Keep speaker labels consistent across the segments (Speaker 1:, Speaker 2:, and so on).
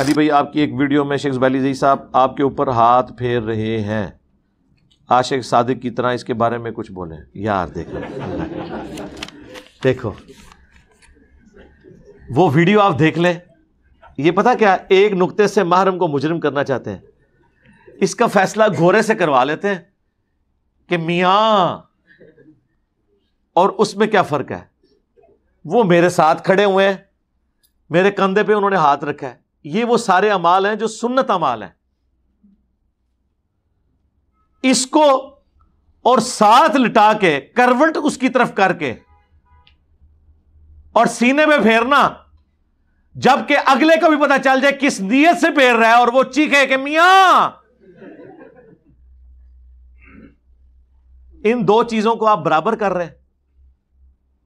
Speaker 1: अली भाई आपकी एक वीडियो में शेख जी साहब आपके ऊपर हाथ फेर रहे हैं आशिक सादिक की तरह इसके बारे में कुछ बोले यार देखो देखो वो वीडियो आप देख लें ये पता क्या एक नुक्ते से महरम को मुजरिम करना चाहते हैं इसका फैसला घोरे से करवा लेते हैं कि मिया और उसमें क्या फ़र्क है वो मेरे साथ खड़े हुए हैं मेरे कंधे पे उन्होंने हाथ रखा है ये वो सारे अमाल हैं जो सुन्नत अमाल हैं इसको और साथ लिटा के करवट उसकी तरफ करके और सीने में फेरना जबकि अगले को भी पता चल जाए किस नीयत से फेर रहा है और वो चीखे कि मिया इन दो चीजों को आप बराबर कर रहे हैं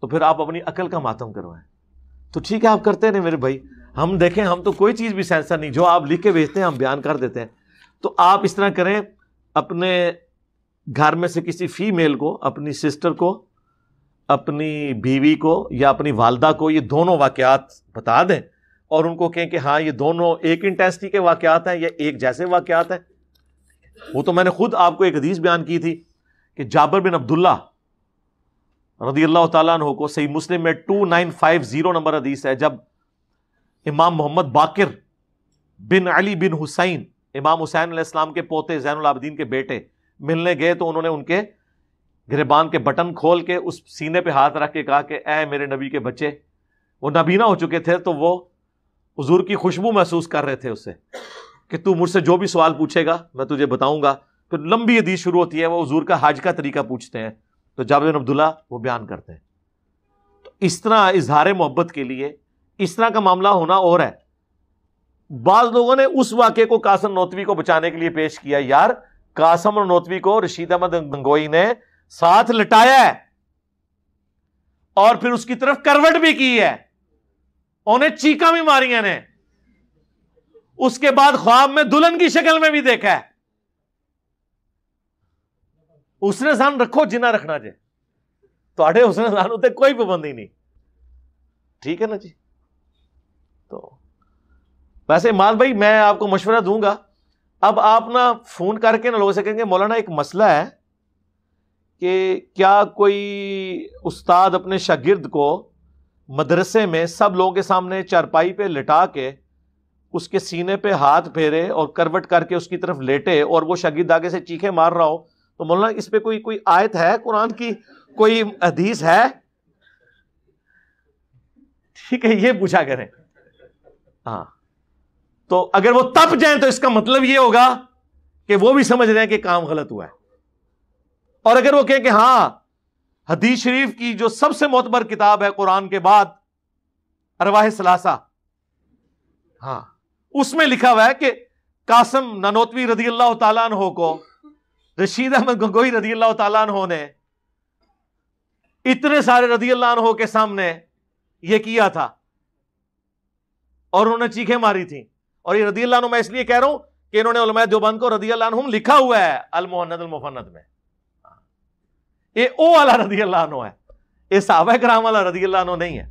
Speaker 1: तो फिर आप अपनी अकल का मातम करवाएं तो ठीक है आप करते रहे मेरे भाई हम देखें हम तो कोई चीज़ भी सेंसर नहीं जो आप लिख के भेजते हैं हम बयान कर देते हैं तो आप इस तरह करें अपने घर में से किसी फीमेल को अपनी सिस्टर को अपनी बीवी को या अपनी वालदा को ये दोनों वाक़ात बता दें और उनको कहें कि हाँ ये दोनों एक इंटेंसिटी के वाक़ात हैं या एक जैसे वाक़ात हैं वो तो मैंने खुद आपको एक हदीस बयान की थी कि जाबर बिन अब्दुल्ला रदी अल्लाह तु को सही मुस्लिम में two nine five zero number हदीस है जब इमाम मोहम्मद बाकिर बिन अली बिन हुसैन इमाम हुसैन इस्लाम के पोते जैन आबदीन के बेटे मिलने गए तो उन्होंने उनके गिरबान के बटन खोल के उस सीने पे हाथ रख के कहा कि ए मेरे नबी के बच्चे वो नबीना हो चुके थे तो वो हजूर की खुशबू महसूस कर रहे थे उससे कि तू मुझसे जो भी सवाल पूछेगा मैं तुझे बताऊंगा फिर तो लंबी हदीस शुरू होती है वो हजूर का हाज का तरीका पूछते हैं तो जाबिन अब्दुल्ला वो बयान करते हैं तो इस तरह इजहार मोहब्बत के लिए इस तरह का मामला होना और है बाज लोगों ने उस वाक्य को कासम नोतवी को बचाने के लिए पेश किया यार कासम और नोतवी को रशीद अहमद गंगोई ने साथ लटाया है और फिर उसकी तरफ करवट भी की है उन्हें चीका भी मारी है ने उसके बाद ख्वाब में दुल्हन की शक्ल में भी देखा है उसने सान रखो जिना रखना जे तो उसने सान उते कोई पाबंदी नहीं ठीक है ना जी तो वैसे माल भाई मैं आपको मशवरा दूंगा अब आप ना फ़ोन करके ना लोगों से कहेंगे मौलाना एक मसला है कि क्या कोई उस्ताद अपने शागिर्द को मदरसे में सब लोगों के सामने चारपाई पे लिटा के उसके सीने पे हाथ फेरे और करवट करके उसकी तरफ लेटे और वो शागिद आगे से चीखे मार रहा हो तो मौलाना इस पर कोई कोई आयत है कुरान की कोई हदीस है ठीक है ये पूछा करें हाँ तो अगर वो तप जाए तो इसका मतलब ये होगा कि वो भी समझ रहे हैं कि काम गलत हुआ है और अगर वो कहें कि हाँ हदीस शरीफ की जो सबसे मोतबर किताब है कुरान के बाद अरवाह सलासा हाँ उसमें लिखा हुआ है कि कासम ननोतवी रदी अल्लाह तहो को रशीद अहमद गंगोई रदी अल्लाह तहो ने इतने सारे रदी अल्लाह के सामने यह किया था और उन्होंने चीखे मारी थी और ये रदी मैं इसलिए कह रहा हूं कि देवबंद को रदी लिखा हुआ है अलमोहनद अलमुफनद में हाँ। ये ओ वाला रदी है ये साहब कराम वाला रदी नहीं है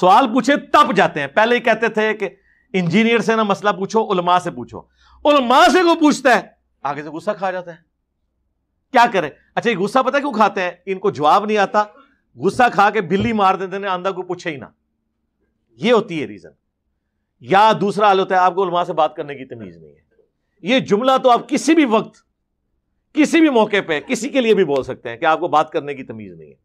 Speaker 1: सवाल पूछे तब जाते हैं पहले ही कहते थे कि इंजीनियर से ना मसला पूछो उलमा से पूछो उलमा से को पूछता है आगे से गुस्सा खा जाता है क्या करें अच्छा ये गुस्सा पता क्यों खाते हैं इनको जवाब नहीं आता गुस्सा खा के बिल्ली मार देते हैं आंधा को पूछे ही ना ये होती है रीजन या दूसरा हाल होता है आपको उलमा से बात करने की तमीज नहीं है ये जुमला तो आप किसी भी वक्त किसी भी मौके पे किसी के लिए भी बोल सकते हैं कि आपको बात करने की तमीज नहीं है